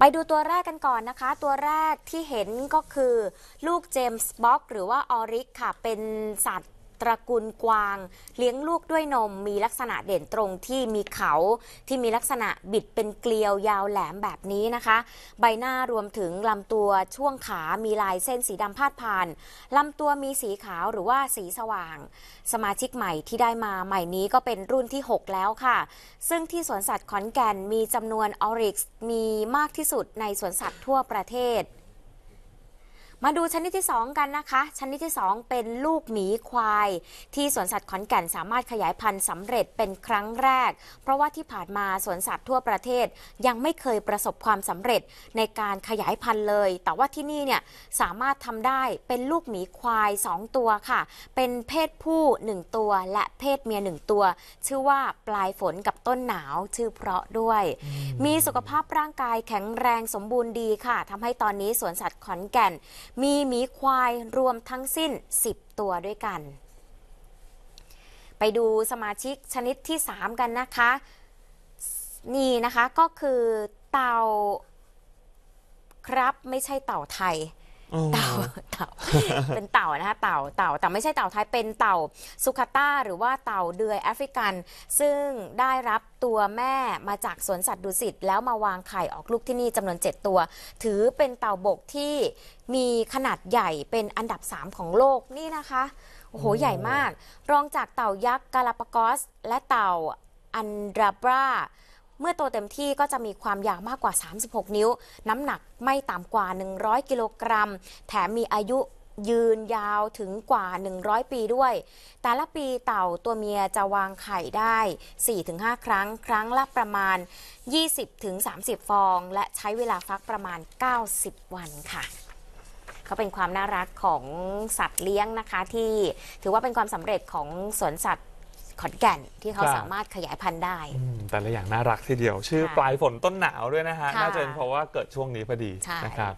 ไปดูตัวแรกกันก่อนนะคะ ตัวแรกที่เห็นก็คือ ลูกเจมส์บ็อกหรือว่าออริกค่ะ เป็นสัตว์ตระกูลกวางเลี้ยงลูกด้วยนมมีลักษณะเด่นตรงที่มีเขาที่มีลักษณะบิดเป็นเกลียวยาวแหลมแบบนี้นะคะ ใบหน้ารวมถึงลำตัวช่วงขามีลายเส้นสีดำพาดผ่าน ลำตัวมีสีขาวหรือว่าสีสว่าง สมาชิกใหม่ที่ได้มาใหม่นี้ก็เป็นรุ่นที่ 6 แล้วค่ะ ซึ่งที่สวนสัตว์ขอนแก่นมีจำนวนออริกซ์มีมากที่สุดในสวนสัตว์ทั่วประเทศมาดูชนิดที่ 2 กันนะคะชนิดที่ 2 เป็นลูกหมีควาย ที่สวนสัตว์ขอนแก่นสามารถขยายพันธุ์สำเร็จเป็นครั้งแรก เพราะว่าที่ผ่านมาสวนสัตว์ทั่วประเทศยังไม่เคยประสบความสำเร็จในการขยายพันธุ์เลย แต่ว่าที่นี่เนี่ยสามารถทำได้เป็นลูกหมีควาย2ตัวค่ะ เป็นเพศผู้ 1 ตัวและเพศเมีย 1 ตัว ชื่อว่าปลายฝนกับต้นหนาวชื่อเพราะด้วย มีสุขภาพร่างกายแข็งแรงสมบูรณ์ดีค่ะทำให้ตอนนี้สวนสัตว์ขอนแก่นมีหมีควายรวมทั้งสิ้น 10 ตัวด้วยกัน ไปดูสมาชิกชนิดที่ 3 กันนะคะ นี่นะคะ ก็คือเต่า ครับไม่ใช่เต่าไทยเต่าเต่าเป็นเต่านะคะ เต่า เต่า แต่ไม่ใช่เต่าไทย เป็นเต่า สุคาต้าหรือว่าเต่าเดือยแอฟริกัน ซึ่งได้รับตัวแม่มาจากสวนสัตว์ดุสิตแล้วมาวางไข่ออกลูกที่นี่จำนวน 7 ตัว ถือเป็นเต่าบกที่มีขนาดใหญ่เป็นอันดับ 3 ของโลกนี่นะคะ โอ้โห ใหญ่มาก รองจากเต่ายักษ์กาลาปากอส และเต่าอันดราบราเมื่อโตเต็มที่ก็จะมีความยาวมากกว่า 36 นิ้ว น้ำหนักไม่ต่ำกว่า 100 กิโลกรัม แถมมีอายุยืนยาวถึงกว่า 100 ปีด้วย แต่ละปีเต่าตัวเมียจะวางไข่ได้ 4-5 ครั้ง ครั้งละประมาณ 20-30 ฟอง และใช้เวลาฟักประมาณ 90 วันค่ะก็เป็นความน่ารักของสัตว์เลี้ยงนะคะที่ถือว่าเป็นความสำเร็จของสวนสัตว์ขอนแก่นที่เขาสามารถขยายพันธุ์ได้ แต่ละอย่างน่ารักทีเดียว ชื่อปลายฝนต้นหนาวด้วยนะฮะน่าจะเป็นเพราะว่าเกิดช่วงนี้พอดีนะครับ